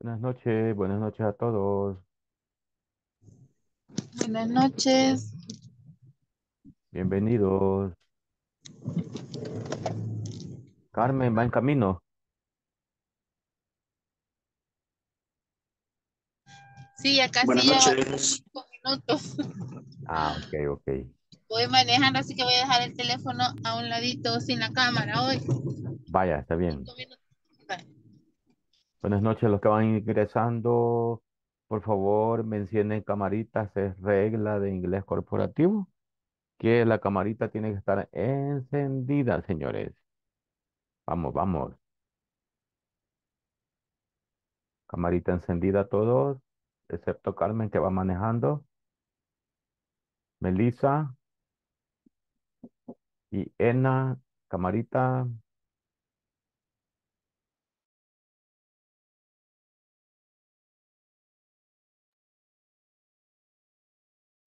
Buenas noches, buenas noches a todos. Buenas noches. Bienvenidos. Carmen, va en camino. Sí, acá Buenas noches. Ah, ok, ok. Voy manejando, así que voy a dejar el teléfono a un ladito sin la cámara hoy. Vaya, está bien. Buenas noches a los que van ingresando. Por favor, mencionen camaritas. Es regla de inglés corporativo que la camarita tiene que estar encendida, señores. Vamos, vamos. Camarita encendida todos, excepto Carmen que va manejando. Melissa y Ena, camarita.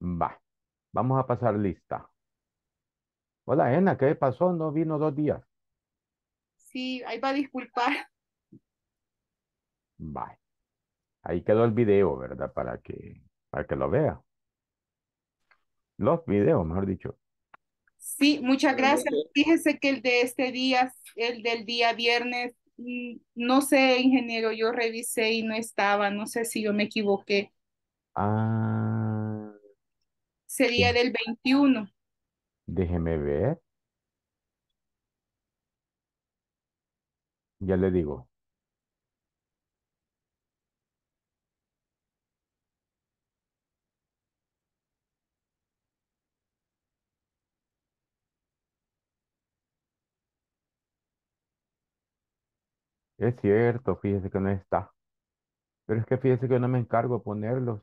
Va, vamos a pasar lista. Hola, Ena, ¿qué pasó? No vino dos días. Sí, ahí va a disculpar. Va. Ahí quedó el video, ¿verdad? Para que, para que lo vea. Los videos, mejor dicho. Sí, muchas gracias. Fíjese que el de este día, el del día viernes, mm, no sé, ingeniero, yo revisé y no estaba, no sé si yo me equivoqué. Ah. Sería del 21. Déjeme ver. Ya le digo. Es cierto, fíjese que no está. Pero es que fíjese que no me encargo de ponerlos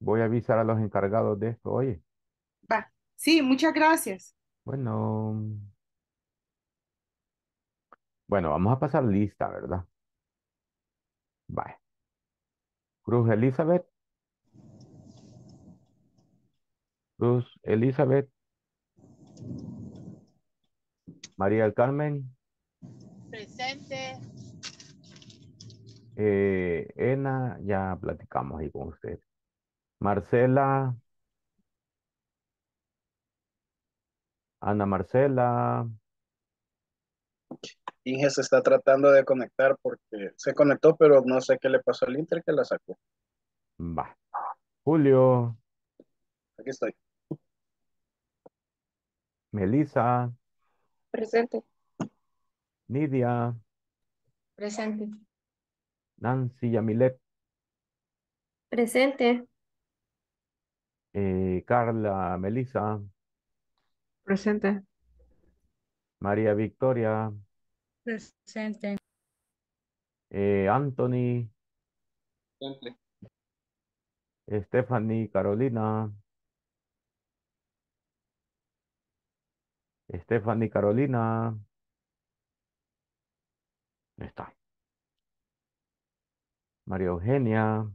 voy a avisar a los encargados de esto, oye. Va. Sí, muchas gracias. Bueno. Bueno, vamos a pasar lista, ¿verdad? Vale. Cruz Elizabeth. Cruz Elizabeth. María del Carmen. Presente. Eh, Ena, ya platicamos ahí con usted. Marcela. Ana Marcela. Inge se está tratando de conectar porque se conectó, pero no sé qué le pasó al Inter que la sacó. Va. Julio. Aquí estoy. Melissa. Presente. Nidia. Presente. Nancy Yamilet. Presente. Eh, Carla Melissa. Presente. María Victoria. Presente. Eh, Anthony. Presente. Stephanie Carolina. Stephanie Carolina. Está. María Eugenia.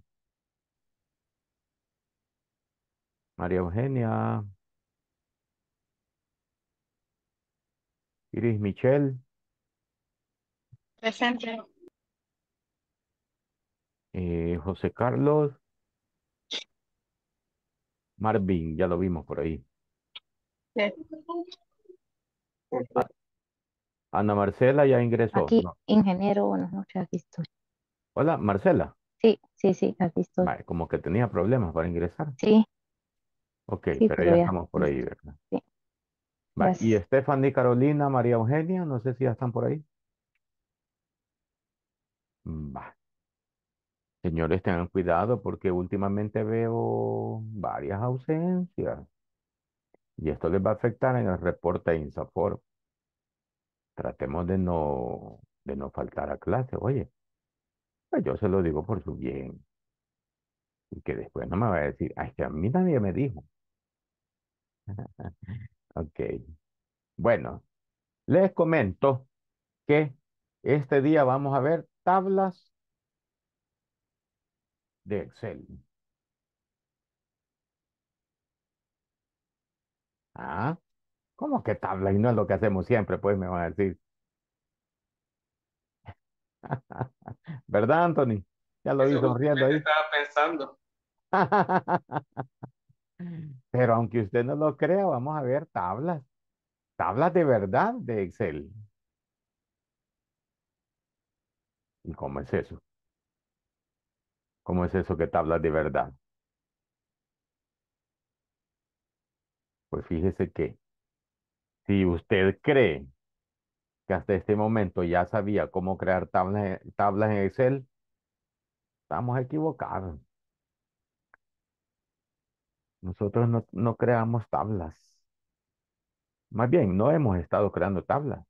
María Eugenia. Iris Michel Presente. Eh, José Carlos. Marvin, ya lo vimos por ahí. Ana Marcela ya ingresó. Aquí, ingeniero, buenas noches, aquí estoy. Hola, Marcela. Sí, sí, sí, aquí estoy. como que tenía problemas para ingresar. Sí, Ok, pero ya estamos por ahí, ¿verdad? Sí, Y Estefan, Stephanie, Carolina, María Eugenia, no sé si ya están por ahí. Va. Señores, tengan cuidado porque últimamente veo varias ausencias y esto les va a afectar en el reporte de INSAFOR. Tratemos de no, de no faltar a clase. Oye, pues yo se lo digo por su bien y que después no me va a decir, ay, que a mí nadie me dijo. Ok. Bueno, les comento que este día vamos a ver tablas de Excel. Ah, ¿cómo que tablas Y no es lo que hacemos siempre, pues me van a decir. ¿Verdad, Anthony? Ya lo vi sonriendo ahí. Estaba pensando. Pero aunque usted no lo crea, vamos a ver tablas, tablas de verdad de Excel. ¿Y cómo es eso? ¿Cómo es eso que tablas de verdad? Pues fíjese que si usted cree que hasta este momento ya sabía cómo crear tablas, tablas en Excel, estamos equivocados. Nosotros no, creamos tablas. Más bien, no hemos estado creando tablas.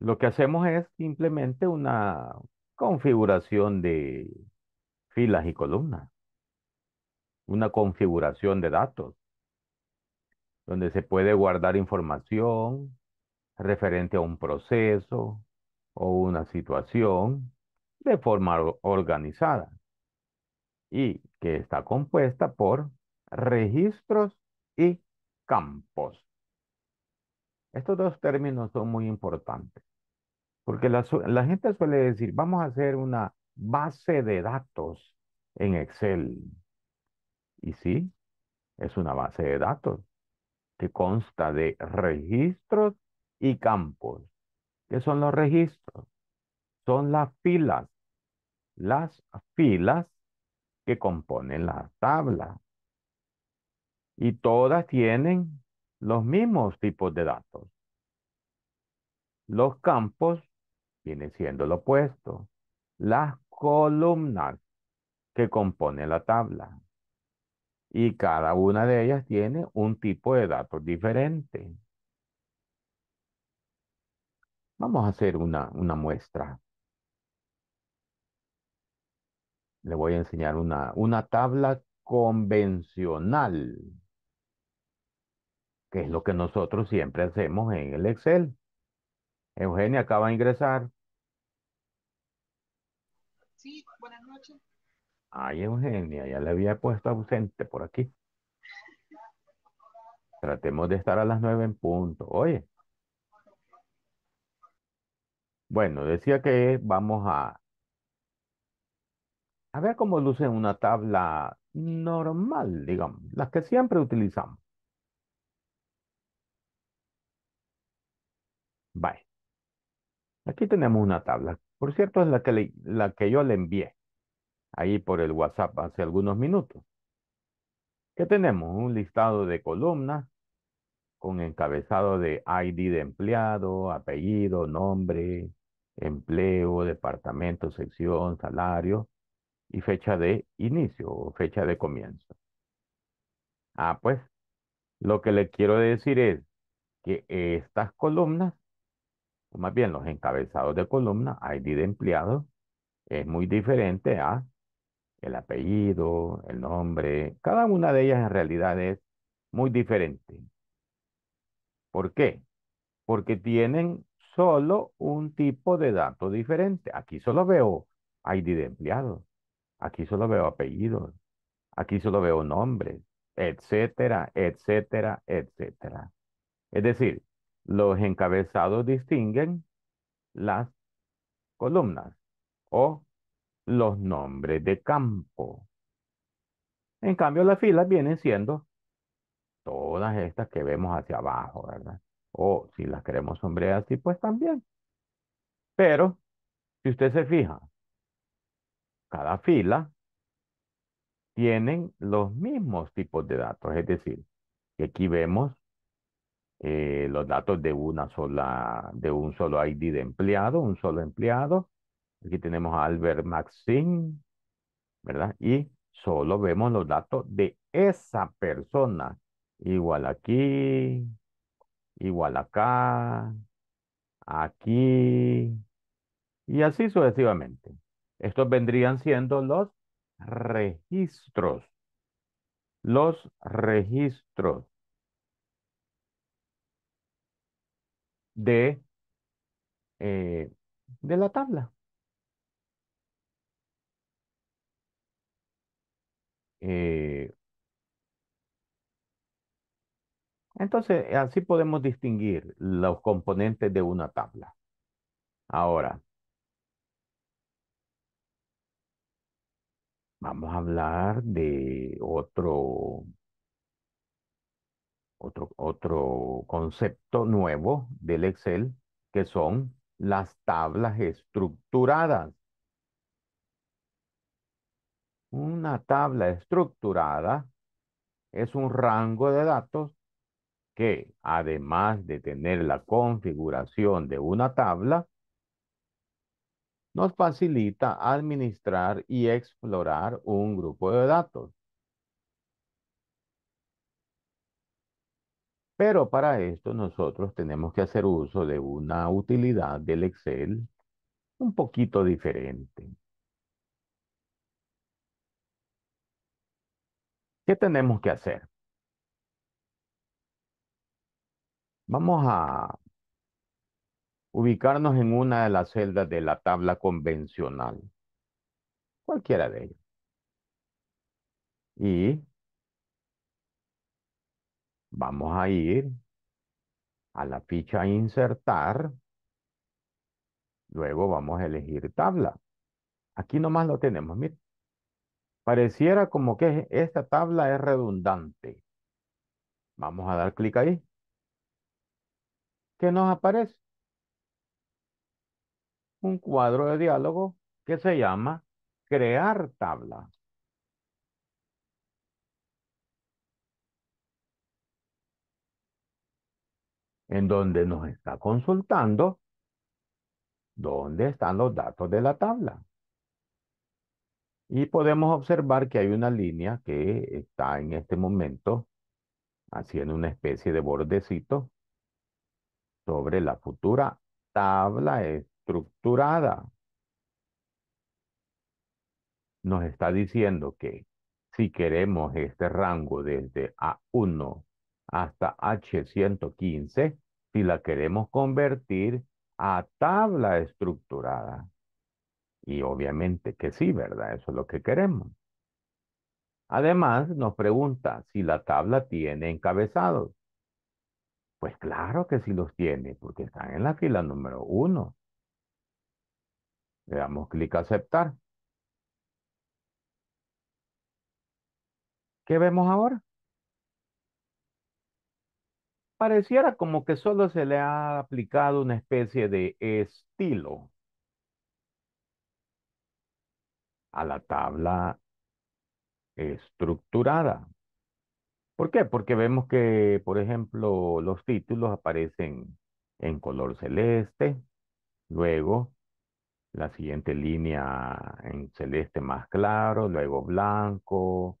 Lo que hacemos es simplemente una configuración de filas y columnas. Una configuración de datos. Donde se puede guardar información referente a un proceso o una situación de forma organizada y que está compuesta por registros y campos. Estos dos términos son muy importantes porque la, gente suele decir, vamos a hacer una base de datos en Excel. Y sí, es una base de datos que consta de registros y campos. ¿Qué son los registros? Son las filas las filas que componen la tabla. Y todas tienen los mismos tipos de datos. Los campos vienen siendo lo opuesto. Las columnas que componen la tabla. Y cada una de ellas tiene un tipo de datos diferente. Vamos a hacer una, una muestra. le voy a enseñar una, una tabla convencional, que es lo que nosotros siempre hacemos en el Excel. Eugenia acaba de ingresar. Sí, buenas noches. Ay, Eugenia, ya le había puesto ausente por aquí. Tratemos de estar a las nueve en punto. Oye. Bueno, decía que vamos a a ver cómo luce una tabla normal, digamos, las que siempre utilizamos. Vale. Aquí tenemos una tabla. Por cierto, es la que, la que yo le envié ahí por el WhatsApp hace algunos minutos. ¿Qué tenemos? Un listado de columnas con encabezado de ID de empleado, apellido, nombre, empleo, departamento, sección, salario, y fecha de inicio o fecha de comienzo. Ah, pues, lo que le quiero decir es que estas columnas, o más bien los encabezados de columna, ID de empleado, es muy diferente a el apellido, el nombre. Cada una de ellas en realidad es muy diferente. ¿Por qué? Porque tienen solo un tipo de dato diferente. Aquí solo veo ID de empleado. Aquí solo veo apellidos, aquí solo veo nombres, etcétera, etcétera, etcétera. Es decir, los encabezados distinguen las columnas o los nombres de campo. En cambio, las filas vienen siendo todas estas que vemos hacia abajo, ¿verdad? O si las queremos sombrear así, pues también. Pero, si usted se fija, cada fila, tienen los mismos tipos de datos. Es decir, que aquí vemos eh, los datos de una sola, de un solo ID de empleado, un solo empleado. Aquí tenemos a Albert Maxine, ¿verdad? Y solo vemos los datos de esa persona. Igual aquí, igual acá, aquí, y así sucesivamente. Estos vendrían siendo los registros. Los registros de, eh, de la tabla. Eh, entonces, así podemos distinguir los componentes de una tabla. Ahora, Vamos a hablar de otro, otro, otro concepto nuevo del Excel, que son las tablas estructuradas. Una tabla estructurada es un rango de datos que, además de tener la configuración de una tabla, nos facilita administrar y explorar un grupo de datos. Pero para esto nosotros tenemos que hacer uso de una utilidad del Excel un poquito diferente. ¿Qué tenemos que hacer? Vamos a ubicarnos en una de las celdas de la tabla convencional, cualquiera de ellas. Y vamos a ir a la ficha insertar, luego vamos a elegir tabla. Aquí nomás lo tenemos, miren. Pareciera como que esta tabla es redundante. Vamos a dar clic ahí. ¿Qué nos aparece? un cuadro de diálogo que se llama crear tabla. En donde nos está consultando dónde están los datos de la tabla. Y podemos observar que hay una línea que está en este momento haciendo una especie de bordecito sobre la futura tabla estructurada. Nos está diciendo que si queremos este rango desde A1 hasta H115, si la queremos convertir a tabla estructurada. Y obviamente que sí, ¿verdad? Eso es lo que queremos. Además, nos pregunta si la tabla tiene encabezados. Pues claro que sí los tiene, porque están en la fila número uno. Le damos clic a aceptar. ¿Qué vemos ahora? Pareciera como que solo se le ha aplicado una especie de estilo a la tabla estructurada. ¿Por qué? Porque vemos que, por ejemplo, los títulos aparecen en color celeste, luego la siguiente línea en celeste más claro, luego blanco,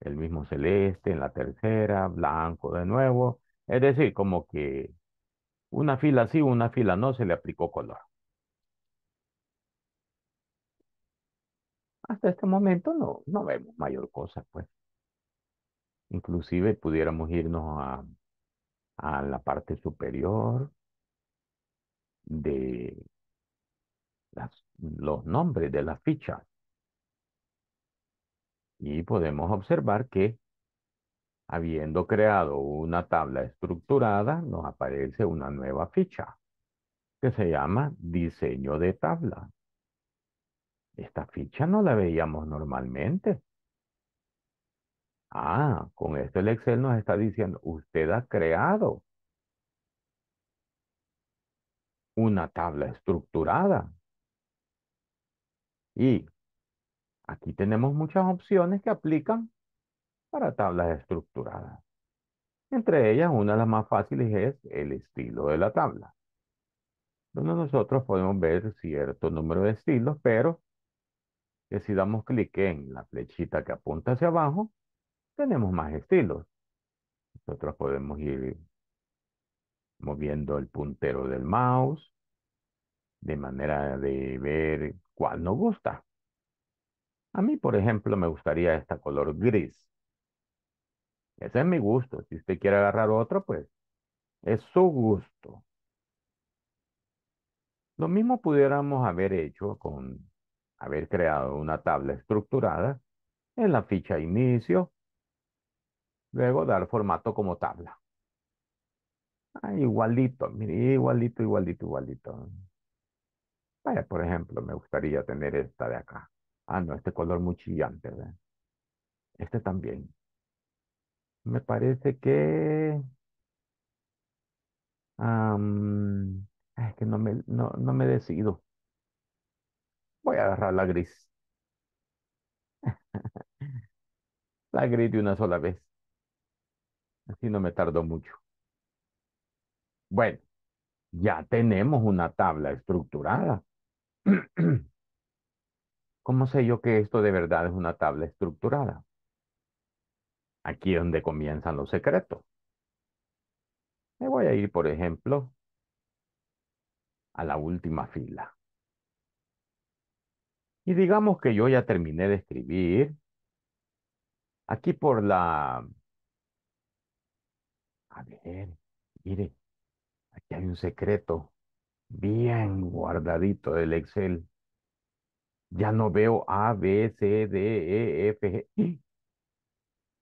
el mismo celeste en la tercera, blanco de nuevo. Es decir, como que una fila sí, una fila no, se le aplicó color. Hasta este momento no, no vemos mayor cosa, pues. Inclusive pudiéramos irnos a la parte superior de los nombres de las fichas. Y podemos observar que habiendo creado una tabla estructurada, nos aparece una nueva ficha que se llama diseño de tabla. Esta ficha no la veíamos normalmente. Ah, con esto el Excel nos está diciendo, usted ha creado una tabla estructurada. Y aquí tenemos muchas opciones que aplican para tablas estructuradas. Entre ellas, una de las más fáciles es el estilo de la tabla. Donde nosotros podemos ver cierto número de estilos, pero que si damos clic en la flechita que apunta hacia abajo, tenemos más estilos. Nosotros podemos ir moviendo el puntero del mouse de manera de ver cuál nos gusta. A mí, por ejemplo, me gustaría esta color gris. Ese es mi gusto. Si usted quiere agarrar otro, pues es su gusto. Lo mismo pudiéramos haber hecho con haber creado una tabla estructurada en la ficha inicio, luego dar formato como tabla. Ah, igualito, mire, igualito, igualito, igualito. Vaya, por ejemplo, me gustaría tener esta de acá. Ah, no, este color muy chillante. ¿verdad? Este también. Me parece que... es que no me, no, no me decido. Voy a agarrar la gris. la gris de una sola vez. Así no me tardó mucho. Bueno, ya tenemos una tabla estructurada. ¿Cómo sé yo que esto de verdad es una tabla estructurada? Aquí es donde comienzan los secretos. Me voy a ir, por ejemplo, a la última fila. Y digamos que yo ya terminé de escribir. Aquí por la... A ver, mire, aquí hay un secreto bien guardadito del Excel. Ya no veo A, B, C, D, E, F, G. ¡Ah!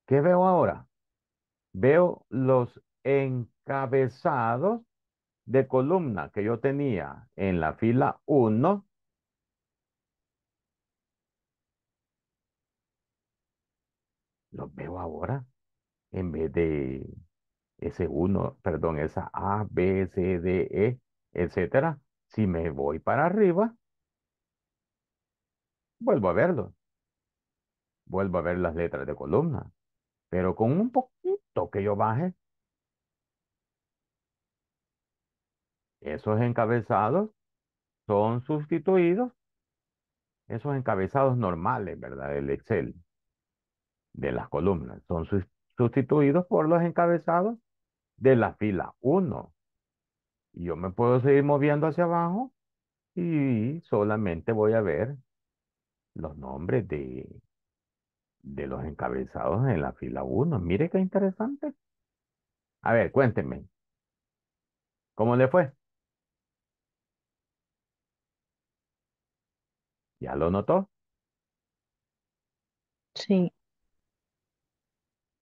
¿Qué veo ahora? Veo los encabezados de columna que yo tenía en la fila 1. Los veo ahora en vez de ese 1 perdón, esa A, B, C, D, E etcétera. Si me voy para arriba, vuelvo a verlo. Vuelvo a ver las letras de columna. Pero con un poquito que yo baje, esos encabezados son sustituidos, esos encabezados normales, ¿verdad? El Excel, de las columnas, son sustituidos por los encabezados de la fila 1 yo me puedo seguir moviendo hacia abajo y solamente voy a ver los nombres de, de los encabezados en la fila 1. Mire qué interesante. A ver, cuéntenme. ¿Cómo le fue? ¿Ya lo notó? Sí.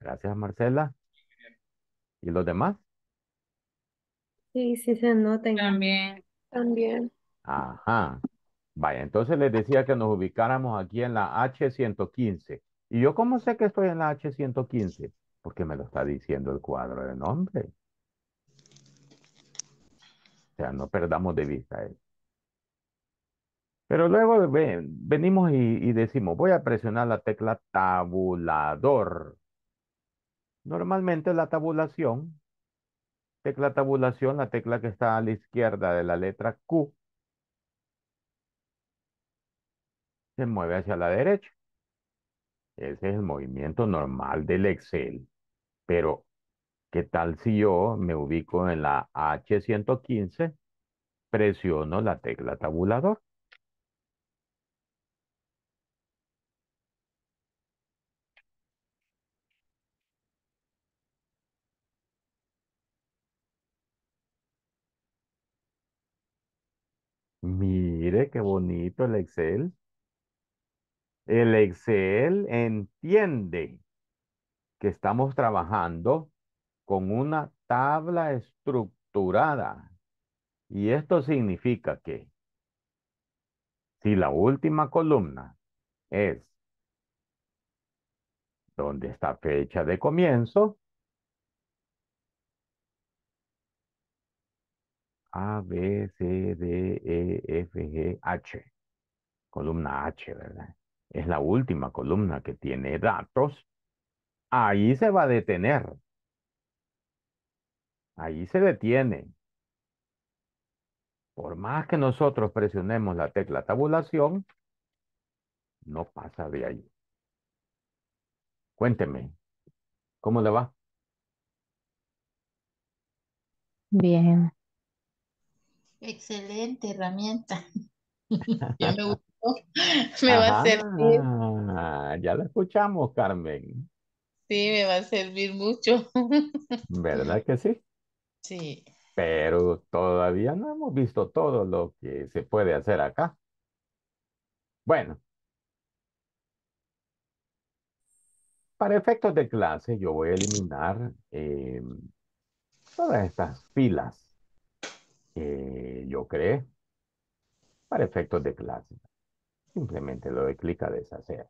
Gracias, Marcela. ¿Y los demás? Sí, sí se noten. También. También. Ajá. Vaya, entonces les decía que nos ubicáramos aquí en la H115. ¿Y yo cómo sé que estoy en la H115? Porque me lo está diciendo el cuadro de nombre. O sea, no perdamos de vista eso. Pero luego venimos y decimos, voy a presionar la tecla tabulador. Normalmente la tabulación Tecla tabulación, la tecla que está a la izquierda de la letra Q se mueve hacia la derecha. Ese es el movimiento normal del Excel. Pero, ¿qué tal si yo me ubico en la H115? Presiono la tecla tabulador. el Excel. El Excel entiende que estamos trabajando con una tabla estructurada. Y esto significa que si la última columna es donde está fecha de comienzo, A, B, C, D, E, F, G, H. Columna H, ¿verdad? Es la última columna que tiene datos. Ahí se va a detener. Ahí se detiene. Por más que nosotros presionemos la tecla tabulación, no pasa de ahí. Cuénteme, ¿cómo le va? Bien. Excelente herramienta. ya me gustó. Me va a servir. Ah, ya la escuchamos, Carmen. Sí, me va a servir mucho. ¿Verdad que sí? Sí. Pero todavía no hemos visto todo lo que se puede hacer acá. Bueno. Para efectos de clase, yo voy a eliminar eh, todas estas filas eh, yo creé para efectos de clase. Simplemente lo doy clic a deshacer.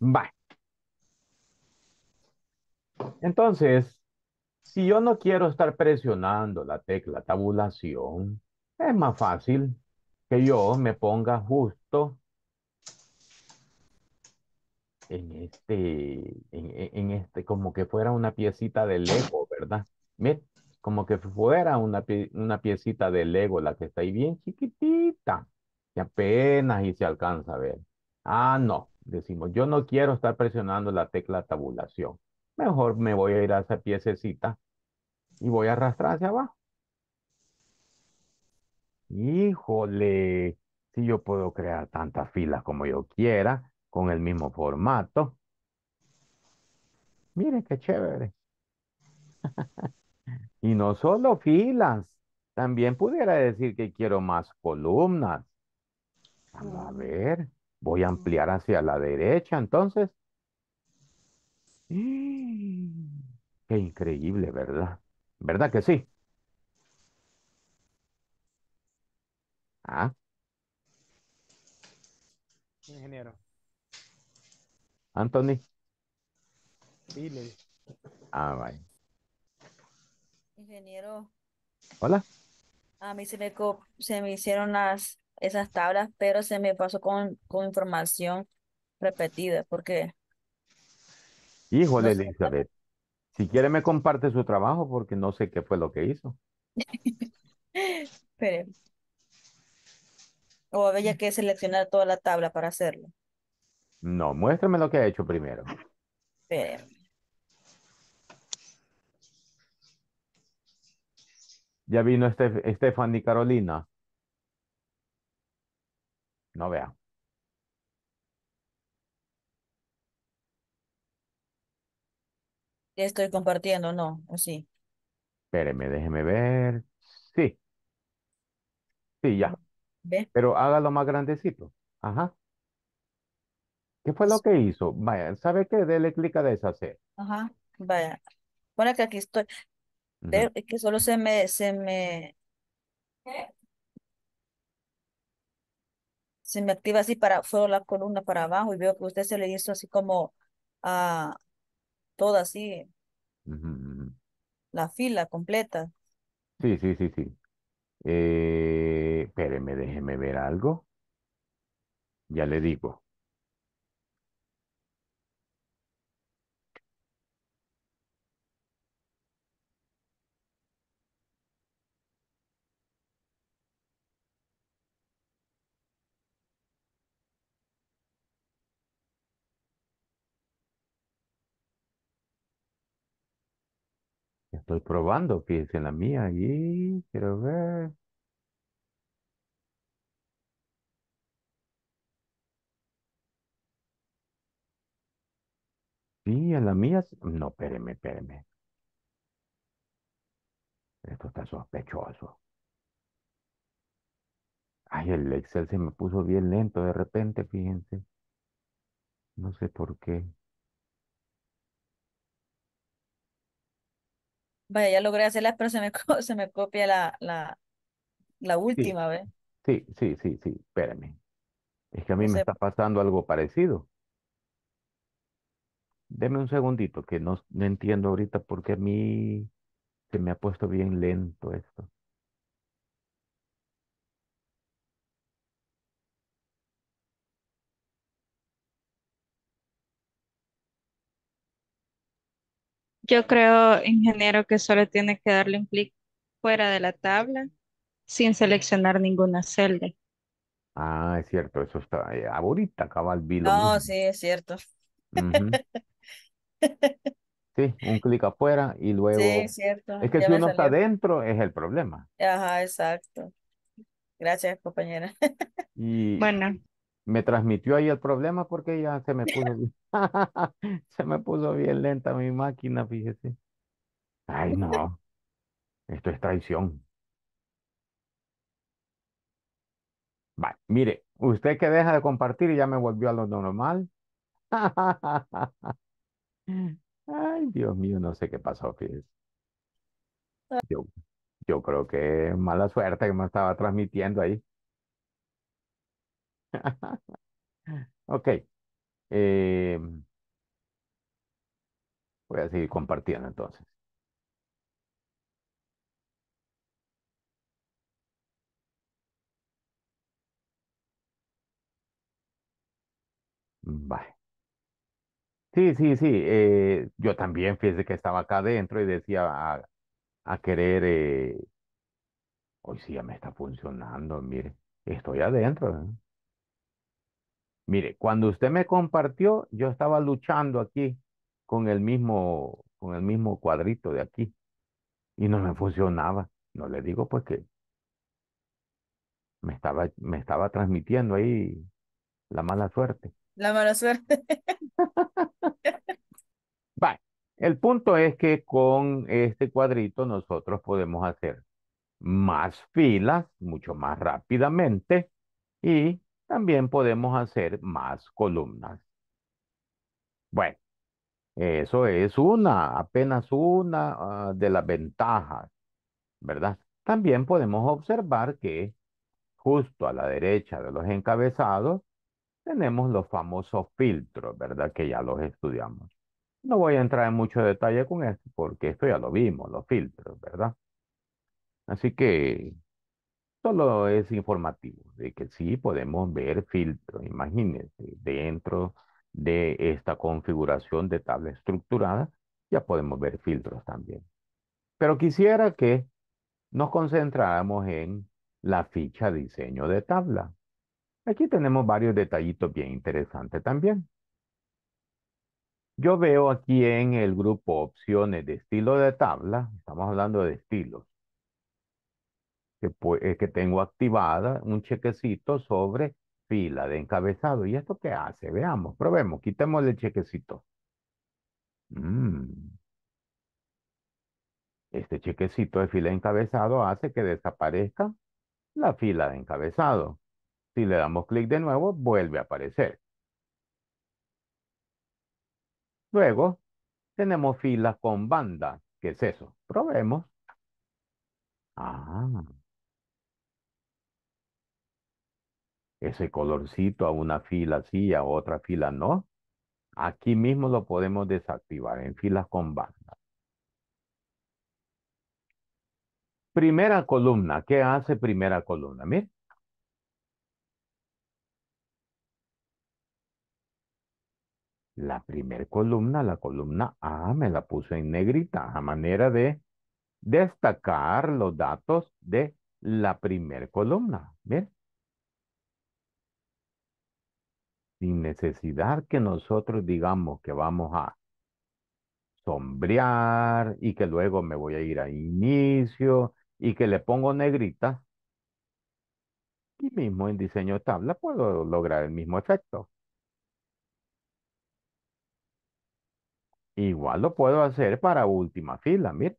Va. Entonces, si yo no quiero estar presionando la tecla tabulación, es más fácil que yo me ponga justo en este, en, este, como que fuera una piecita de lejos, ¿verdad? Me como que fuera una, una piecita de Lego, la que está ahí bien chiquitita, y apenas y se alcanza a ver. Ah, no, decimos, yo no quiero estar presionando la tecla tabulación. Mejor me voy a ir a esa piececita y voy a arrastrar hacia abajo. Híjole, si yo puedo crear tantas filas como yo quiera, con el mismo formato. Miren qué chévere. Y no solo filas, también pudiera decir que quiero más columnas. a ver, voy a ampliar hacia la derecha, entonces. Qué increíble, ¿verdad? ¿Verdad que sí? ¿Ah? Ingeniero. Anthony. billy. Ah, vaya. Ingeniero. Hola. A mí se me, se me hicieron las, esas tablas, pero se me pasó con, con información repetida, ¿Por qué? Híjole, Elizabeth. Si quiere me comparte su trabajo porque no sé qué fue lo que hizo. Pero, o había que seleccionar toda la tabla para hacerlo. No, muéstrame lo que ha hecho primero. Pero, Ya vino este y Carolina. No vea. Estoy compartiendo, ¿no? sí? Espéreme, déjeme ver. Sí. Sí, ya. ¿Ve? Pero hágalo más grandecito. Ajá. ¿Qué fue lo que hizo? Vaya, ¿sabe qué? Dele clic a deshacer. Ajá, vaya. Bueno, que aquí estoy. Es que solo se me, se me, se me activa así para, solo la columna para abajo y veo que usted se le hizo así como a ah, toda así, la fila completa. Sí, sí, sí, sí. Eh, espéreme, déjeme ver algo. Ya le digo. Estoy probando, fíjense la mía y Quiero ver. Sí, en la mía. No, espéreme, espéreme. Esto está sospechoso. Ay, el Excel se me puso bien lento de repente, fíjense. No sé por qué. Vaya, ya logré hacerlas, pero se me, se me copia la, la, la última, vez. sí, sí, sí, sí, espérame. Es que a mí me está pasando algo parecido. Deme un segundito, que no, no entiendo ahorita por qué a mí se me ha puesto bien lento esto. Yo creo, ingeniero, que solo tienes que darle un clic fuera de la tabla sin seleccionar ninguna celda. Ah, es cierto, eso está. Eh, ahorita Acaba el vino. No, sí, es cierto. Sí, un clic afuera y luego. Sí, es cierto. Es que si uno está dentro es el problema. Ajá, exacto. Gracias, compañera. Bueno, me transmitió ahí el problema porque ya se me puso bien, se me puso bien lenta mi máquina, fíjese. Ay, no. Esto es traición. mire, usted que deja de compartir y ya me volvió a lo normal. Ay, Dios mío, no sé qué pasó, fíjese. Ah. Yo, yo creo que mala suerte que me estaba transmitiendo ahí. ok. Eh, voy a seguir compartiendo entonces. Vale. Sí, sí, sí. Eh, yo también fíjese que estaba acá adentro y decía a, querer. Eh, hoy sí ya me está funcionando, mire. Estoy adentro. Mire, cuando usted me compartió, yo estaba luchando aquí con el mismo, con el mismo cuadrito de aquí y no me funcionaba. No le digo porque pues, me estaba, me estaba transmitiendo ahí la mala suerte. La mala suerte. Bye. El punto es que con este cuadrito nosotros podemos hacer más filas, mucho más rápidamente y también podemos hacer más columnas. Bueno, eso es una, apenas una ah, de las ventajas, ¿verdad? También podemos observar que justo a la derecha de los encabezados tenemos los famosos filtros, ¿verdad? Que ya los estudiamos. No voy a entrar en mucho detalle con esto porque esto ya lo vimos, los filtros, ¿verdad? Así que Solo es informativo de que sí podemos ver filtros, imagínense, dentro de esta configuración de tabla estructurada, ya podemos ver filtros también. Pero quisiera que nos concentráramos en la ficha diseño de tabla. Aquí tenemos varios detallitos bien interesantes también. Yo veo aquí en el grupo opciones de estilo de tabla, estamos hablando de estilos, que, eh, que tengo activada un chequecito sobre fila de encabezado. ¿Y esto qué hace? Veamos, probemos, quitemos el chequecito. Mm. Este chequecito de fila de encabezado hace que desaparezca la fila de encabezado. Si le damos clic de nuevo, vuelve a aparecer. Luego, tenemos filas con banda. ¿Qué es eso? Probemos. Ah, ese colorcito a una fila sí, a otra fila no. Aquí mismo lo podemos desactivar en filas con bandas. Primera columna. ¿Qué hace primera columna? mir La primera columna, la columna A, me la puse en negrita a manera de destacar los datos de la primera columna. ¿ven? sin necesidad que nosotros digamos que vamos a sombrear y que luego me voy a ir a inicio y que le pongo negrita. Y mismo en diseño de tabla puedo lograr el mismo efecto. Igual lo puedo hacer para última fila, mire.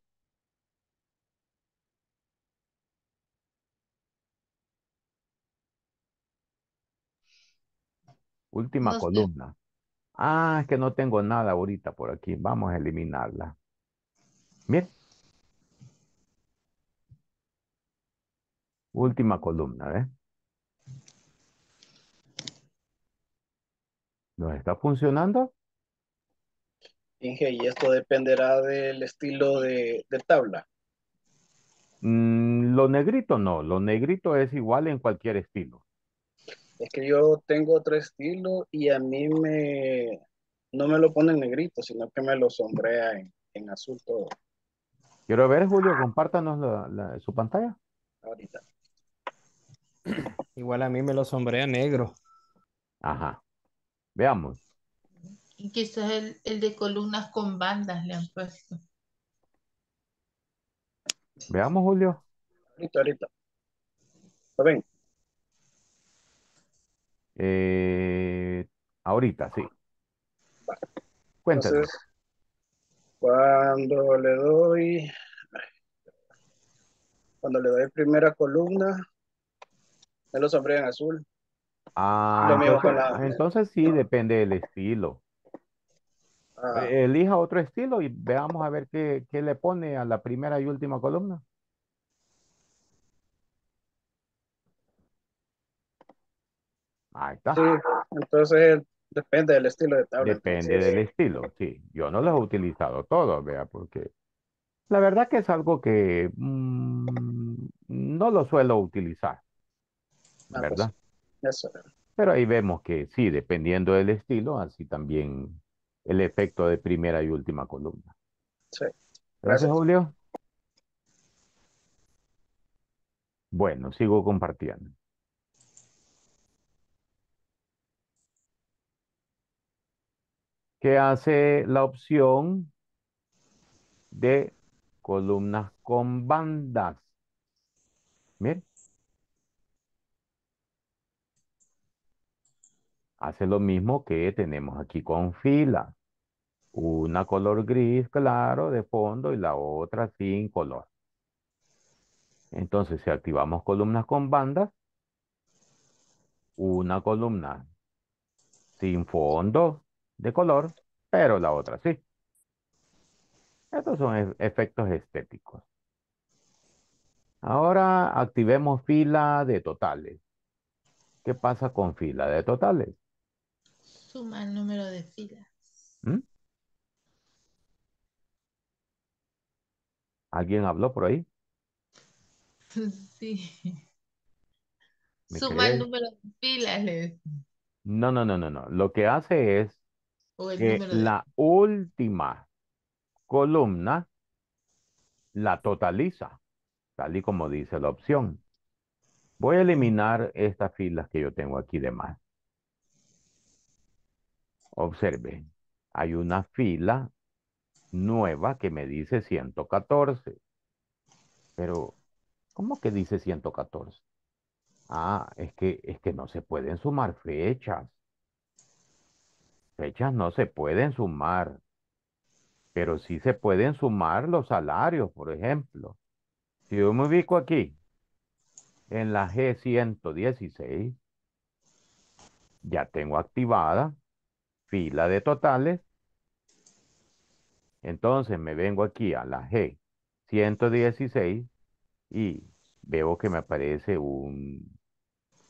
Última columna. Ah, es que no tengo nada ahorita por aquí. Vamos a eliminarla. Bien. Última columna, ¿eh? está funcionando? Inge, ¿y esto dependerá del estilo de, tabla? Mm, lo negrito no, lo negrito es igual en cualquier estilo. Es que yo tengo otro estilo y a mí me, no me lo pone en negrito, sino que me lo sombrea en, azul todo. Quiero ver, Julio, compártanos su pantalla. Ahorita. Igual a mí me lo sombrea negro. Ajá. Veamos. Y quizás el, el de columnas con bandas le han puesto. Veamos, Julio. Ahorita, ahorita. Está bien. Eh, ahorita, sí. Cuéntanos. cuando le doy, cuando le doy primera columna, me lo sombré en azul. Ah, entonces, sí depende del estilo. Ah. Eh, elija otro estilo y veamos a ver qué, qué le pone a la primera y última columna. Ahí está. Sí, entonces depende del estilo de tabla. Depende del estilo, sí. Yo no los he utilizado todos, vea, porque la verdad que es algo que mm, no lo suelo utilizar, ah, pues, ¿verdad? eso. Pero ahí vemos que sí, dependiendo del estilo, así también el efecto de primera y última columna. Sí. Gracias Julio. Bueno, sigo compartiendo. que hace la opción de columnas con bandas. Miren. Hace lo mismo que tenemos aquí con fila. Una color gris claro de fondo y la otra sin color. Entonces, si activamos columnas con bandas, una columna sin fondo de color, pero la otra sí. Estos son e-, efectos estéticos. Ahora activemos fila de totales. ¿Qué pasa con fila de totales? Suma el número de filas. ¿Mm? ¿Alguien habló por ahí? Sí. Suma el número de filas. No, no, no, no, no. Lo que hace es la última columna la totaliza, tal y como dice la opción. Voy a eliminar estas filas que yo tengo aquí de más. Observe, hay una fila nueva que me dice 114. Pero, ¿cómo que dice 114? Ah, es que, es que no se pueden sumar fechas fechas no se pueden sumar, pero sí se pueden sumar los salarios, por ejemplo. Si yo me ubico aquí, en la G116, ya tengo activada fila de totales. Entonces me vengo aquí a la G116 y veo que me aparece un,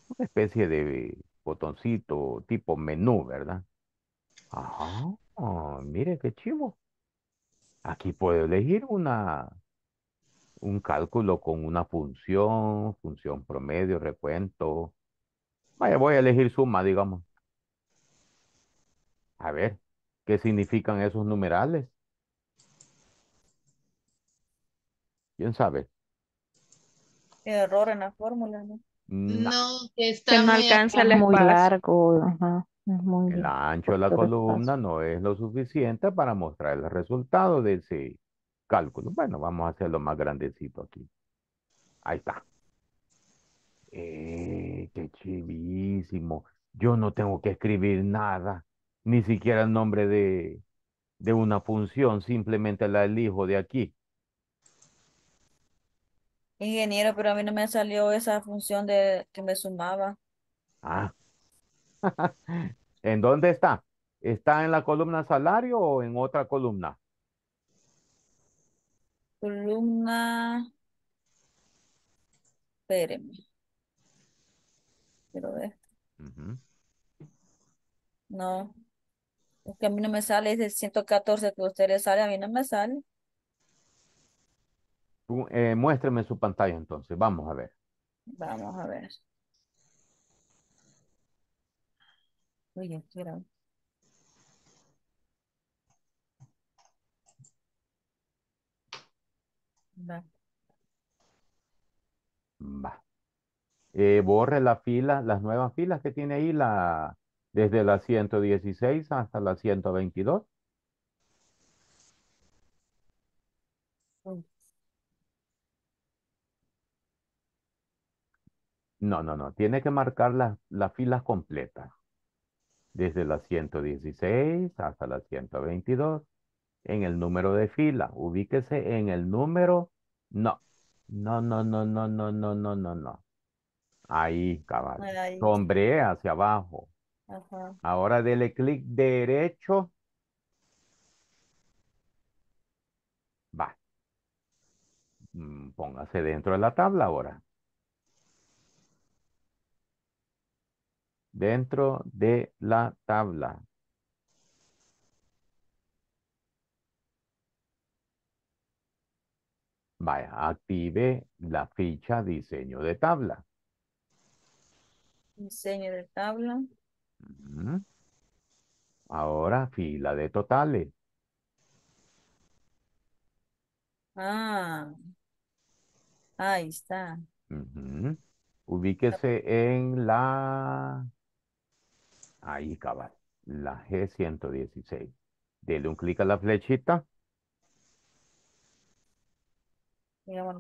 una especie de botoncito tipo menú, ¿verdad? Ah, mire qué chivo. Aquí puedo elegir una, un cálculo con una función, función promedio, recuento. Vaya, voy a elegir suma, digamos. A ver, ¿qué significan esos numerales? ¿Quién sabe? Error en la fórmula, ¿no? Mm, no, que está alcanza muy largo. Ajá. El ancho de la columna no es lo suficiente para mostrar el resultado de ese cálculo. Bueno, vamos a hacerlo más grandecito aquí. Ahí está. Eh, ¡Qué chivísimo! Yo no tengo que escribir nada, ni siquiera el nombre de, de una función, simplemente la elijo de aquí. Ingeniero, pero a mí no me salió esa función de que me sumaba. Ah, ¿En dónde está? ¿Está en la columna salario o en otra columna? Columna. Espérenme. Quiero ver. No. porque a mí no me sale, ese 114 que ustedes salen, a mí no me sale. Eh, su pantalla entonces, vamos a ver. Vamos a ver. espera. Va. Eh, borre la fila, las nuevas filas que tiene ahí la, desde la 116 hasta la 122. No, no, no. Tiene que marcar las, las filas completas desde la 116 hasta la 122, en el número de fila. Ubíquese en el número, no, no, no, no, no, no, no, no, no, no. Ahí, caballo. Sombré hacia abajo. Ahora dele clic derecho. Va. Mm, póngase dentro de la tabla ahora. dentro de la tabla. Vaya, active la ficha diseño de tabla. Diseño de tabla. Ahora fila de totales. Ah, ahí está. Ubíquese en la Ahí, cabal. La G116. Dele un clic a la flechita.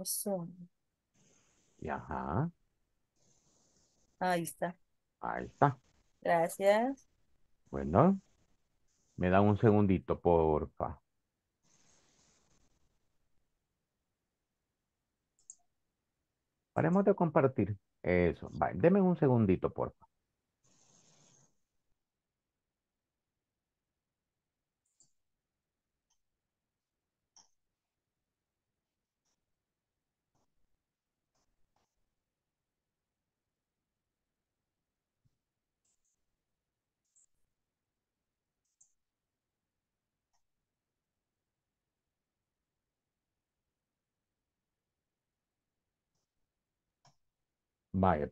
son. Y ajá. Ahí está. Ahí está. Gracias. Bueno. Me da un segundito, porfa. Paremos de compartir. Eso. Vale, deme un segundito, porfa.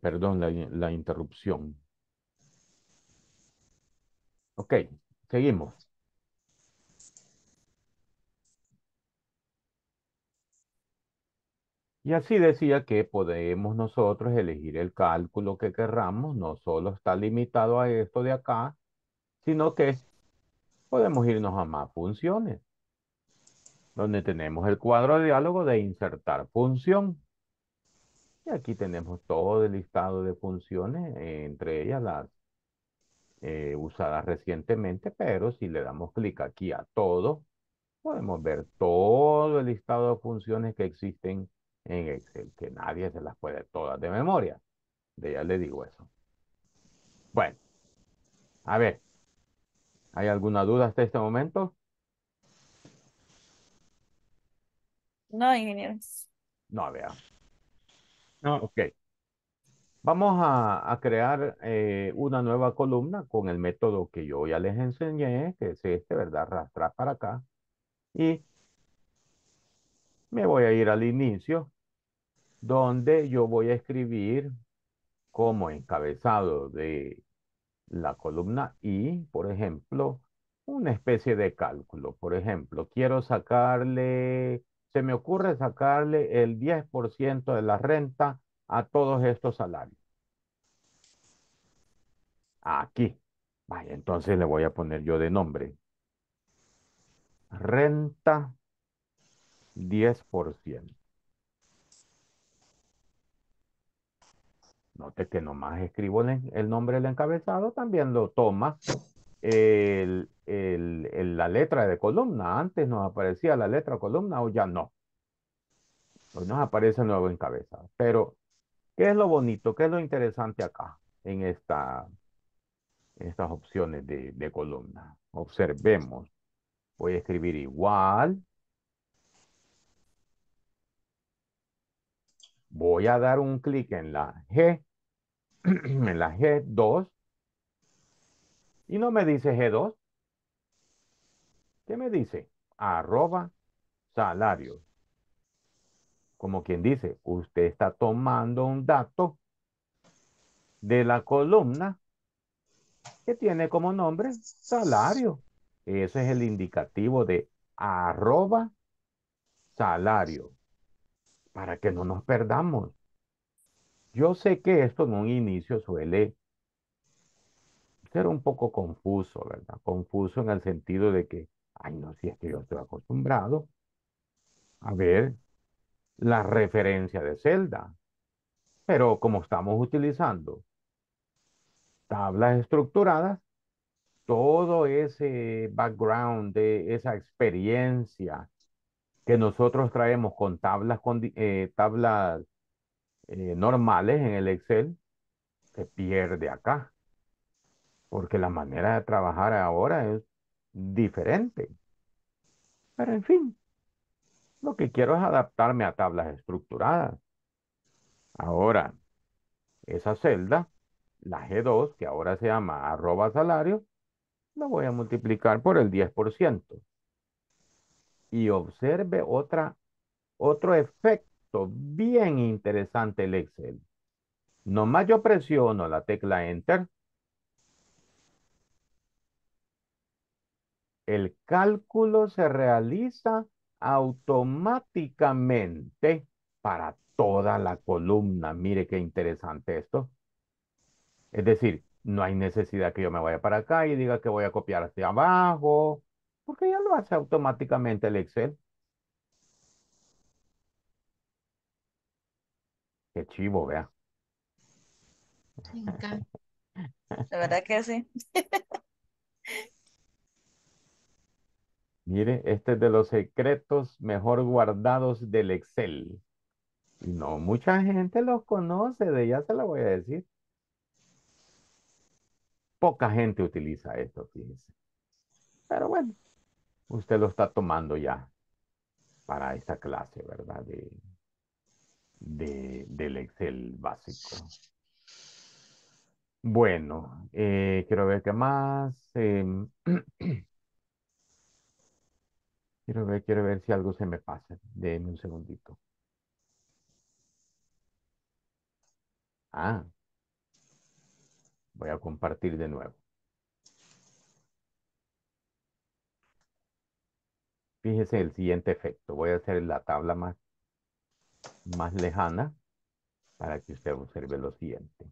perdón la, la interrupción. Ok, seguimos. Y así decía que podemos nosotros elegir el cálculo que querramos, no solo está limitado a esto de acá, sino que podemos irnos a más funciones, donde tenemos el cuadro de diálogo de insertar función. Y aquí tenemos todo el listado de funciones, eh, entre ellas las eh, usadas recientemente, pero si le damos clic aquí a todo, podemos ver todo el listado de funciones que existen en Excel, que nadie se las puede todas de memoria. De ya le digo eso. Bueno, a ver, ¿hay alguna duda hasta este momento? No, ingenieros. No, veamos. Ah, ok. Vamos a, crear eh, una nueva columna con el método que yo ya les enseñé, que es este, ¿verdad? Arrastrar para acá. Y me voy a ir al inicio, donde yo voy a escribir como encabezado de la columna y, por ejemplo, una especie de cálculo. Por ejemplo, quiero sacarle se me ocurre sacarle el 10% de la renta a todos estos salarios. Aquí. Vaya, entonces le voy a poner yo de nombre. Renta 10%. Note que nomás escribo el nombre del encabezado, también lo toma la letra de columna. Antes nos aparecía la letra columna, o ya no. Hoy nos aparece nuevo en cabeza. Pero, ¿qué es lo bonito? ¿Qué es lo interesante acá? En, esta, estas opciones de, de columna. Observemos. Voy a escribir igual. Voy a dar un clic en la G, en la G2 y no me dice G2. ¿Qué me dice? Arroba salario. Como quien dice, usted está tomando un dato de la columna que tiene como nombre salario. Ese es el indicativo de arroba salario. Para que no nos perdamos. Yo sé que esto en un inicio suele era un poco confuso, ¿verdad? Confuso en el sentido de que, ay, no, si es que yo estoy acostumbrado a ver la referencia de celda, pero como estamos utilizando tablas estructuradas, todo ese background de esa experiencia que nosotros traemos con tablas, eh, eh, normales en el Excel, se pierde acá porque la manera de trabajar ahora es diferente. Pero en fin, lo que quiero es adaptarme a tablas estructuradas. Ahora, esa celda, la G2, que ahora se llama arroba salario, la voy a multiplicar por el 10%. Y observe otra, otro efecto bien interesante el Excel. Nomás yo presiono la tecla Enter, El cálculo se realiza automáticamente para toda la columna. Mire qué interesante esto. Es decir, no hay necesidad que yo me vaya para acá y diga que voy a copiar hacia abajo, porque ya lo hace automáticamente el Excel. Qué chivo, vea. La verdad que sí. Mire, este es de los secretos mejor guardados del Excel. No mucha gente los conoce, de ya se lo voy a decir. Poca gente utiliza esto, fíjense. Pero bueno, usted lo está tomando ya para esta clase, ¿verdad? De, de del Excel básico. Bueno, eh, quiero ver qué más. Em, Quiero ver, quiero ver si algo se me pasa. Deme un segundito. Ah, voy a compartir de nuevo. Fíjese el siguiente efecto. Voy a hacer la tabla más, más lejana para que usted observe lo siguiente.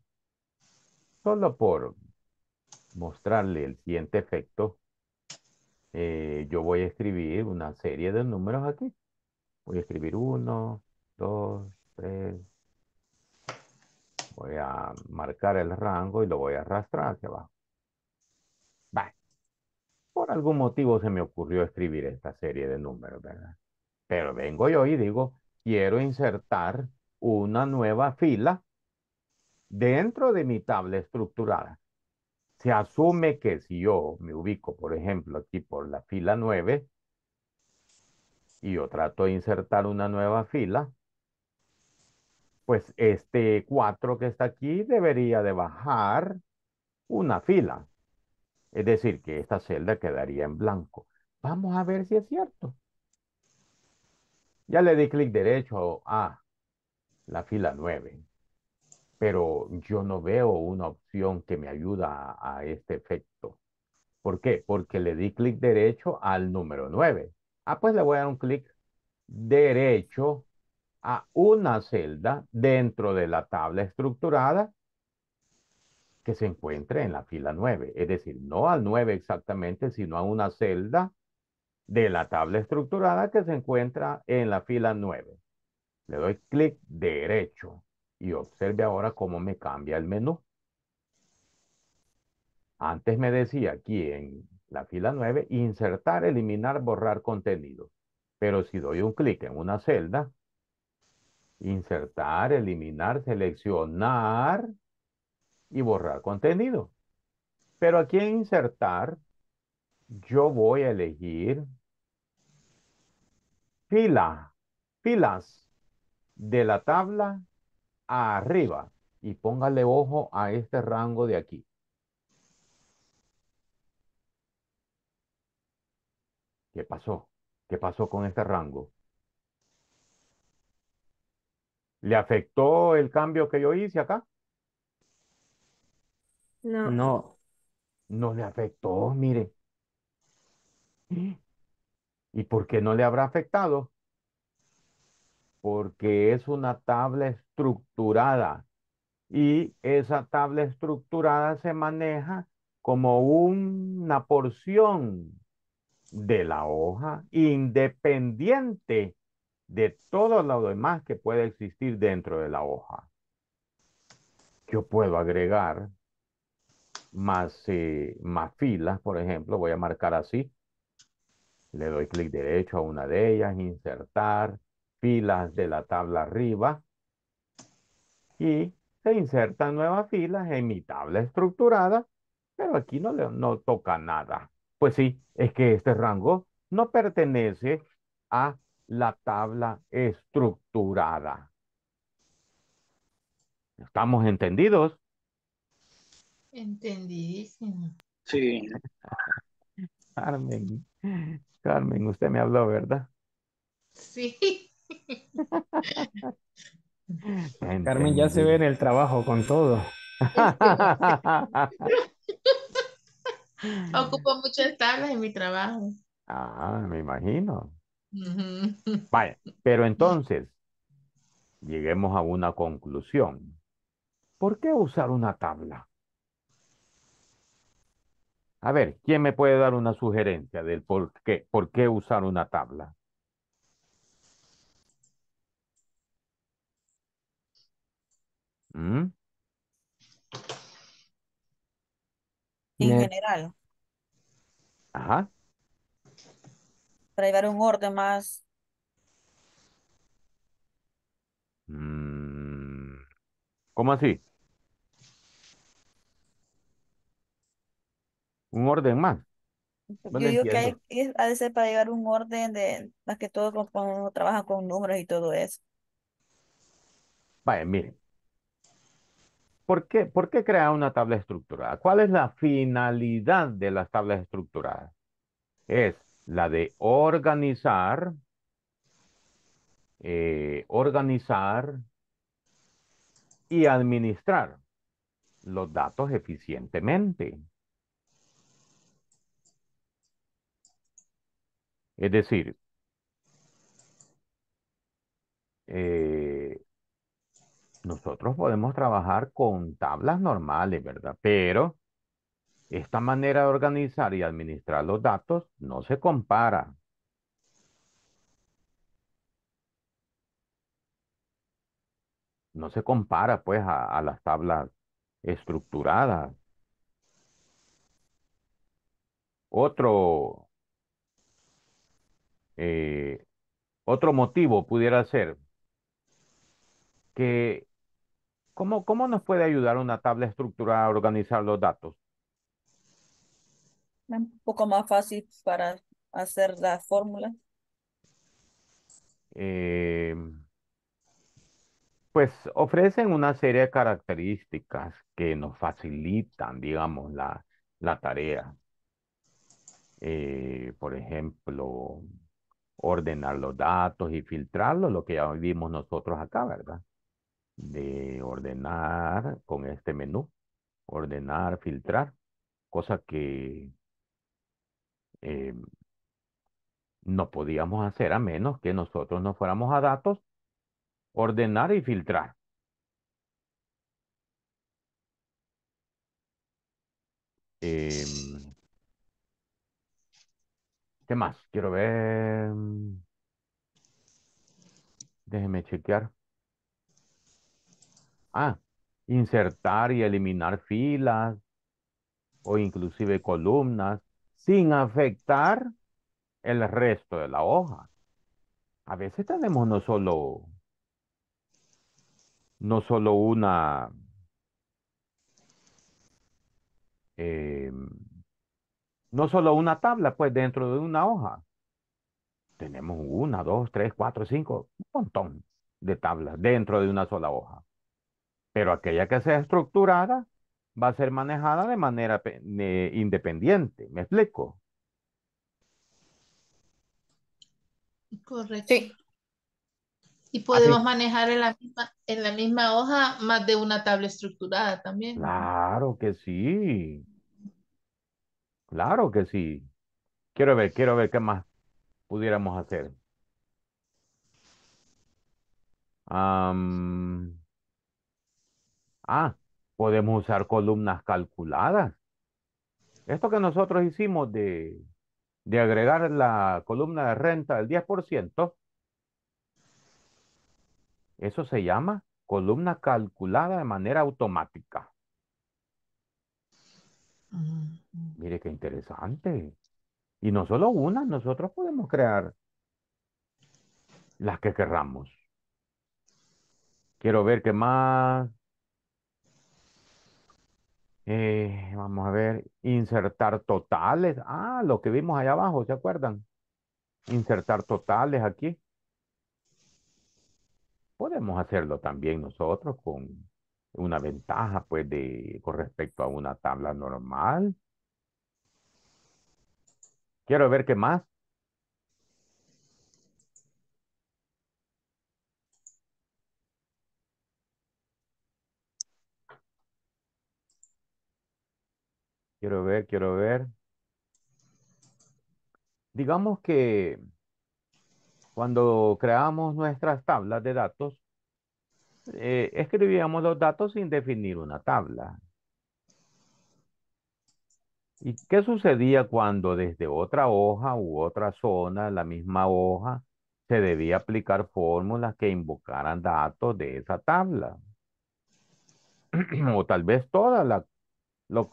Solo por mostrarle el siguiente efecto, eh, yo voy a escribir una serie de números aquí. Voy a escribir uno, dos, tres. Voy a marcar el rango y lo voy a arrastrar hacia abajo. Por algún motivo se me ocurrió escribir esta serie de números, ¿verdad? Pero vengo yo y digo, quiero insertar una nueva fila dentro de mi tabla estructurada se asume que si yo me ubico, por ejemplo, aquí por la fila 9 y yo trato de insertar una nueva fila, pues este 4 que está aquí debería de bajar una fila. Es decir, que esta celda quedaría en blanco. Vamos a ver si es cierto. Ya le di clic derecho a la fila 9 pero yo no veo una opción que me ayuda a, este efecto. ¿Por qué? Porque le di clic derecho al número 9. Ah, pues le voy a dar un clic derecho a una celda dentro de la tabla estructurada que se encuentre en la fila 9. Es decir, no al 9 exactamente, sino a una celda de la tabla estructurada que se encuentra en la fila 9. Le doy clic derecho. Y observe ahora cómo me cambia el menú. Antes me decía aquí en la fila 9, insertar, eliminar, borrar contenido. Pero si doy un clic en una celda, insertar, eliminar, seleccionar y borrar contenido. Pero aquí en insertar, yo voy a elegir fila, filas de la tabla arriba y póngale ojo a este rango de aquí. ¿Qué pasó? ¿Qué pasó con este rango? ¿Le afectó el cambio que yo hice acá? No. No. No le afectó, mire. ¿Y por qué no le habrá afectado? porque es una tabla estructurada y esa tabla estructurada se maneja como una porción de la hoja independiente de todo lo demás que puede existir dentro de la hoja. Yo puedo agregar más, eh, más filas, por ejemplo, voy a marcar así. Le doy clic derecho a una de ellas, insertar, filas de la tabla arriba y se insertan nuevas filas en mi tabla estructurada, pero aquí no, le, no toca nada. Pues sí, es que este rango no pertenece a la tabla estructurada. ¿Estamos entendidos? Entendidísimo. Sí. Carmen, Carmen, usted me habló, ¿verdad? Sí. Carmen ya se ve en el trabajo con todo. Ocupo muchas tablas en mi trabajo. Ah, me imagino. Vaya, pero entonces, lleguemos a una conclusión. ¿Por qué usar una tabla? A ver, ¿quién me puede dar una sugerencia del por qué, por qué usar una tabla? Mm. En general, Ajá. para llevar un orden más, mm. ¿Cómo así? ¿Un orden más? yo digo que hay, que hacer para llevar un orden de, las que todos los trabajan con números y todo eso. Vaya, miren ¿Por qué, crear una tabla estructurada? ¿Cuál es la finalidad de las tablas estructuradas? Es la de organizar, eh, organizar y administrar los datos eficientemente. Es decir, eh, nosotros podemos trabajar con tablas normales, ¿verdad? Pero esta manera de organizar y administrar los datos no se compara. No se compara pues a, las tablas estructuradas. Otro, eh, otro motivo pudiera ser que ¿Cómo, nos puede ayudar una tabla estructurada a organizar los datos? Un poco más fácil para hacer las fórmulas. Eh, pues ofrecen una serie de características que nos facilitan, digamos, la, la tarea. Eh, por ejemplo, ordenar los datos y filtrarlos, lo que ya vimos nosotros acá, ¿verdad? de ordenar con este menú, ordenar, filtrar, cosa que eh, no podíamos hacer a menos que nosotros nos fuéramos a datos, ordenar y filtrar. Em, ¿Qué más? Quiero ver. Déjeme chequear. Ah, insertar y eliminar filas o inclusive columnas sin afectar el resto de la hoja. A veces tenemos no solo no solo una em, no solo una tabla pues dentro de una hoja. Tenemos una, dos, tres, cuatro, cinco, un montón de tablas dentro de una sola hoja pero aquella que sea estructurada va a ser manejada de manera independiente. ¿Me explico? Correcto. Sí. Y podemos manejar en la, misma, hoja más de una tabla estructurada también. Claro que sí. Claro que sí. Quiero ver, quiero ver qué más pudiéramos hacer. Ah, podemos usar columnas calculadas. Esto que nosotros hicimos de, agregar la columna de renta del 10%, eso se llama columna calculada de manera automática. Mire qué interesante. Y no solo una, nosotros podemos crear las que querramos. Quiero ver qué más. Eh, vamos a ver, insertar totales. Ah, lo que vimos allá abajo, ¿se acuerdan? Insertar totales aquí. Podemos hacerlo también nosotros con una ventaja, pues, de, con respecto a una tabla normal. Quiero ver qué más. Quiero ver, quiero ver. Digamos que cuando creamos nuestras tablas de datos, eh, escribíamos los datos sin definir una tabla. ¿Y qué sucedía cuando desde otra hoja u otra zona, la misma hoja, se debía aplicar fórmulas que invocaran datos de esa tabla? o tal vez toda la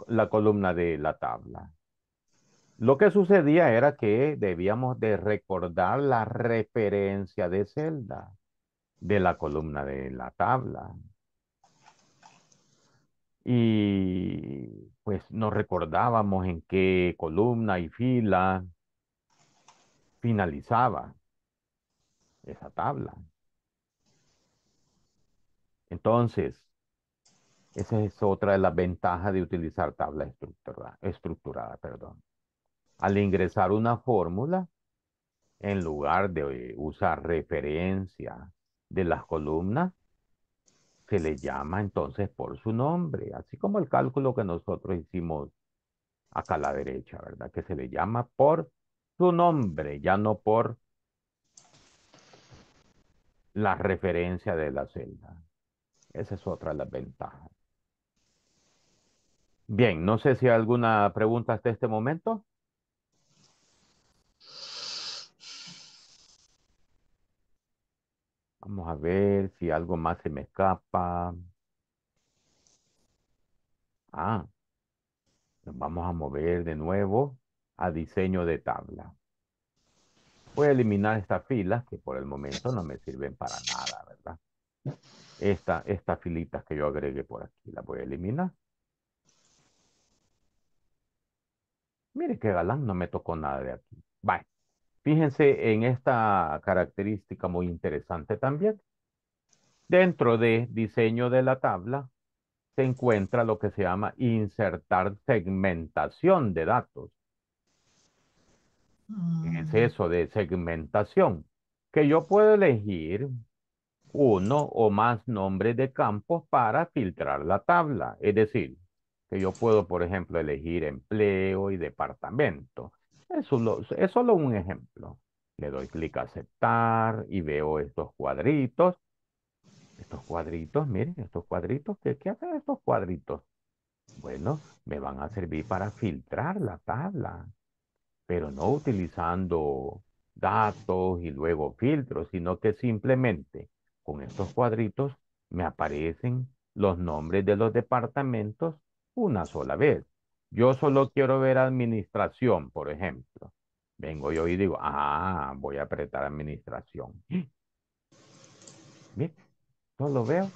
la columna de la tabla. Lo que sucedía era que debíamos de recordar la referencia de celda de la columna de la tabla. Y pues no recordábamos en qué columna y fila finalizaba esa tabla. Entonces, esa es otra de las ventajas de utilizar tabla estructurada, perdón. Al ingresar una fórmula, en lugar de usar referencia de las columnas, se le llama entonces por su nombre, así como el cálculo que nosotros hicimos acá a la derecha, ¿verdad? Que se le llama por su nombre, ya no por la referencia de la celda. Esa es otra de las ventajas. Bien, no sé si hay alguna pregunta hasta este momento. Vamos a ver si algo más se me escapa. Ah, nos vamos a mover de nuevo a diseño de tabla. Voy a eliminar estas filas que por el momento no me sirven para nada, ¿verdad? Esta, estas filitas que yo agregué por aquí la voy a eliminar. Mire qué galán, no me tocó nada de aquí. Bye. Fíjense en esta característica muy interesante también. Dentro de diseño de la tabla se encuentra lo que se llama insertar segmentación de datos. ¿Qué es mm. eso de segmentación? Que yo puedo elegir uno o más nombres de campos para filtrar la tabla. Es decir, que yo puedo, por ejemplo, elegir empleo y departamento. es solo un ejemplo. Le doy clic a aceptar y veo estos cuadritos. Estos cuadritos, miren, estos cuadritos, ¿qué, qué hacen estos cuadritos? Bueno, me van a servir para filtrar la tabla, pero no utilizando datos y luego filtros, sino que simplemente con estos cuadritos me aparecen los nombres de los departamentos una sola vez. Yo solo quiero ver administración, por ejemplo. Vengo yo y digo, ah, voy a apretar administración. solo veo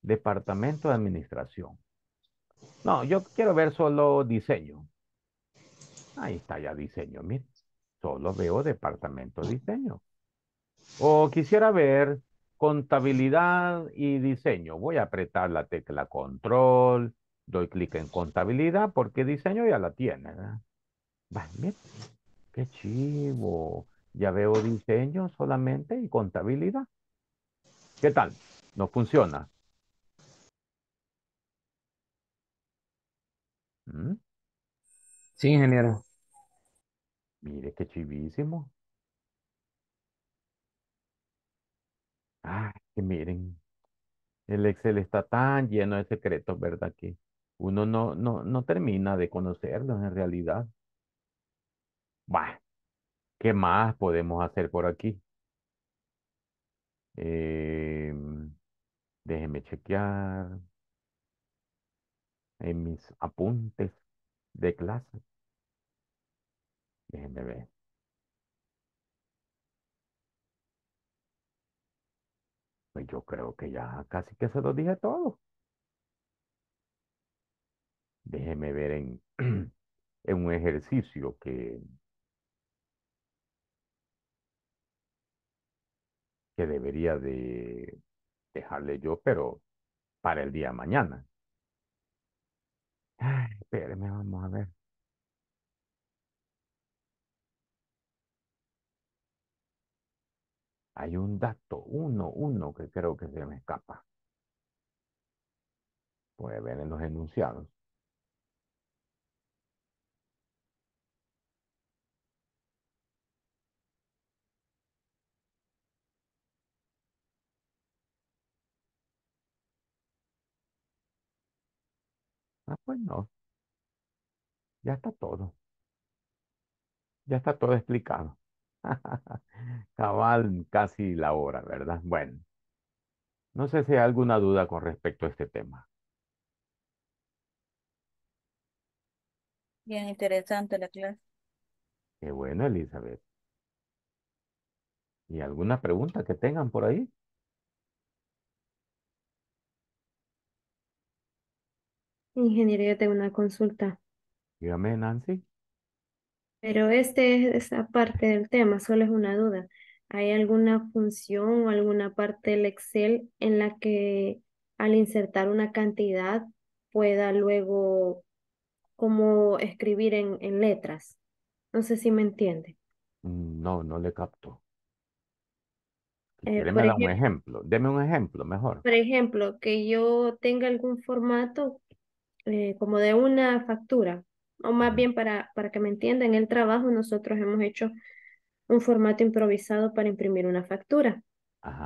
departamento de administración. No, yo quiero ver solo diseño. Ahí está ya diseño, Solo veo departamento de diseño. O quisiera ver contabilidad y diseño. Voy a apretar la tecla control, Doy clic en contabilidad, porque diseño ya la tiene. Miren, qué chivo. Ya veo diseño solamente y contabilidad. ¿Qué tal? No funciona. ¿Mm? Sí, ingeniero. Mire, qué chivísimo. Ah, que miren. El Excel está tan lleno de secretos, ¿verdad? Que uno no, no, no termina de conocerlos en realidad. Bah, ¿qué más podemos hacer por aquí? Em, déjenme chequear en mis apuntes de clase. Déjenme ver. Pues yo creo que ya casi que se lo dije todo déjeme ver en, un ejercicio que, que debería de dejarle yo, pero para el día mañana. Ay, espéreme, vamos a ver. Hay un dato, uno, uno, que creo que se me escapa. Puede ver en los enunciados. Ah, pues no, ya está todo. Ya está todo explicado. Cabal, casi la hora, ¿verdad? Bueno, no sé si hay alguna duda con respecto a este tema. Bien interesante la clase. Qué bueno, Elizabeth. ¿Y alguna pregunta que tengan por ahí? Ingeniero, yo tengo una consulta, Dígame, Nancy. pero este es esa parte del tema, solo es una duda. ¿Hay alguna función o alguna parte del Excel en la que al insertar una cantidad pueda luego como escribir en, en letras? No sé si me entiende. Mm, no, no le capto. Eh, un ejemplo, ejemplo. Deme un ejemplo, mejor. por ejemplo, que yo tenga algún formato eh, como de una factura, o más bien para, para que me entiendan, el trabajo nosotros hemos hecho un formato improvisado para imprimir una factura.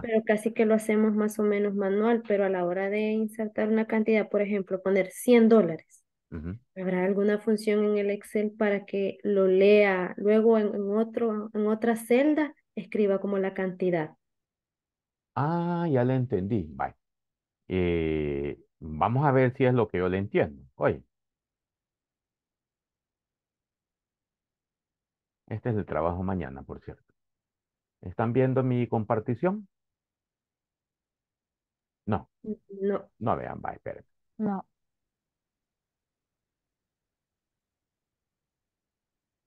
Pero casi que lo hacemos más o menos manual, pero a la hora de insertar una cantidad, por ejemplo, poner 100 dólares, ¿habrá alguna función en el Excel para que lo lea luego en, otro, en otra celda, escriba como la cantidad? Ah, ya la entendí. bye eh, Vamos a ver si es lo que yo le entiendo. Oye. Este es el trabajo mañana, por cierto. ¿Están viendo mi compartición? No. No. vean, va, espérenme. No.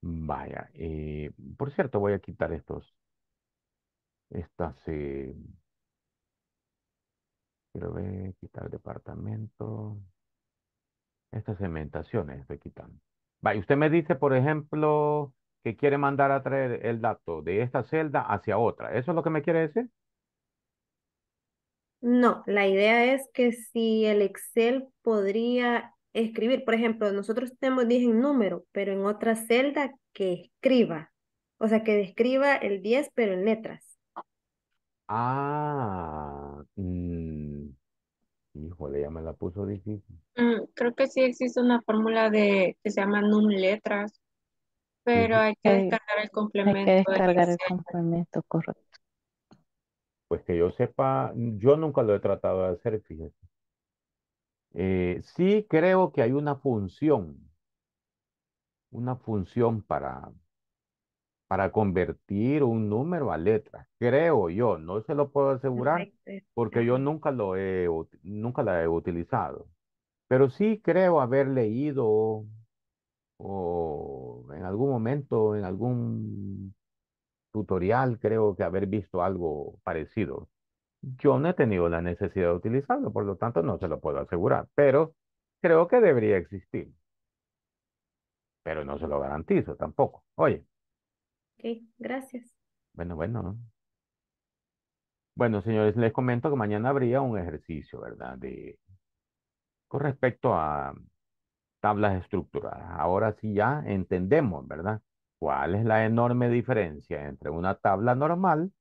Vaya, eh, por cierto, voy a quitar estos, estas, eh, quiero ver, quitar departamento. Estas segmentaciones estoy quitando. Va, y usted me dice, por ejemplo, que quiere mandar a traer el dato de esta celda hacia otra. ¿Eso es lo que me quiere decir? No, la idea es que si el Excel podría escribir, por ejemplo, nosotros tenemos 10 en número, pero en otra celda que escriba, o sea, que describa el 10 pero en letras. Ah, mm, Híjole, ya me la puso difícil. Mm, creo que sí existe una fórmula de que se llama num letras, pero hay que descargar el complemento. Hay que descargar el complemento, correcto. Pues que yo sepa, yo nunca lo he tratado de hacer, fíjese. Eh, sí creo que hay una función, una función para, para convertir un número a letra, creo yo, no se lo puedo asegurar porque yo nunca lo he, nunca la he utilizado, pero sí creo haber leído o en algún momento, en algún tutorial, creo que haber visto algo parecido. Yo no he tenido la necesidad de utilizarlo, por lo tanto no se lo puedo asegurar, pero creo que debería existir. Pero no se lo garantizo tampoco. Oye. Ok, gracias. Bueno, bueno. Bueno, señores, les comento que mañana habría un ejercicio, ¿verdad? De, con respecto a tablas estructuradas. Ahora sí ya entendemos, ¿verdad? ¿Cuál es la enorme diferencia entre una tabla normal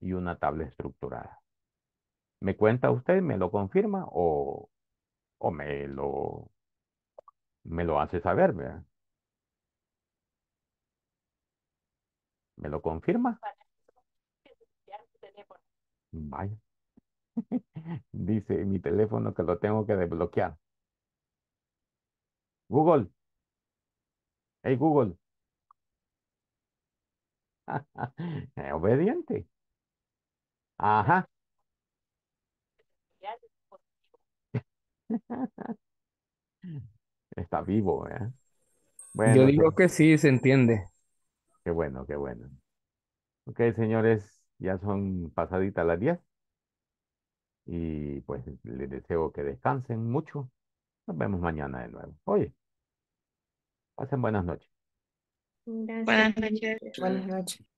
y una tabla estructurada? ¿Me cuenta usted, me lo confirma o, o me, lo, me lo hace saber, ¿verdad? ¿Me lo confirma? Vaya. Dice mi teléfono que lo tengo que desbloquear. Google. Hey, Google. Eh, obediente. Ajá. Está vivo, ¿eh? Bueno, Yo digo que sí, se entiende. Qué bueno, qué bueno. Ok, señores, ya son pasaditas las 10. Y pues les deseo que descansen mucho. Nos vemos mañana de nuevo. Oye, pasen buenas noches. Buenas noches. Buenas noches.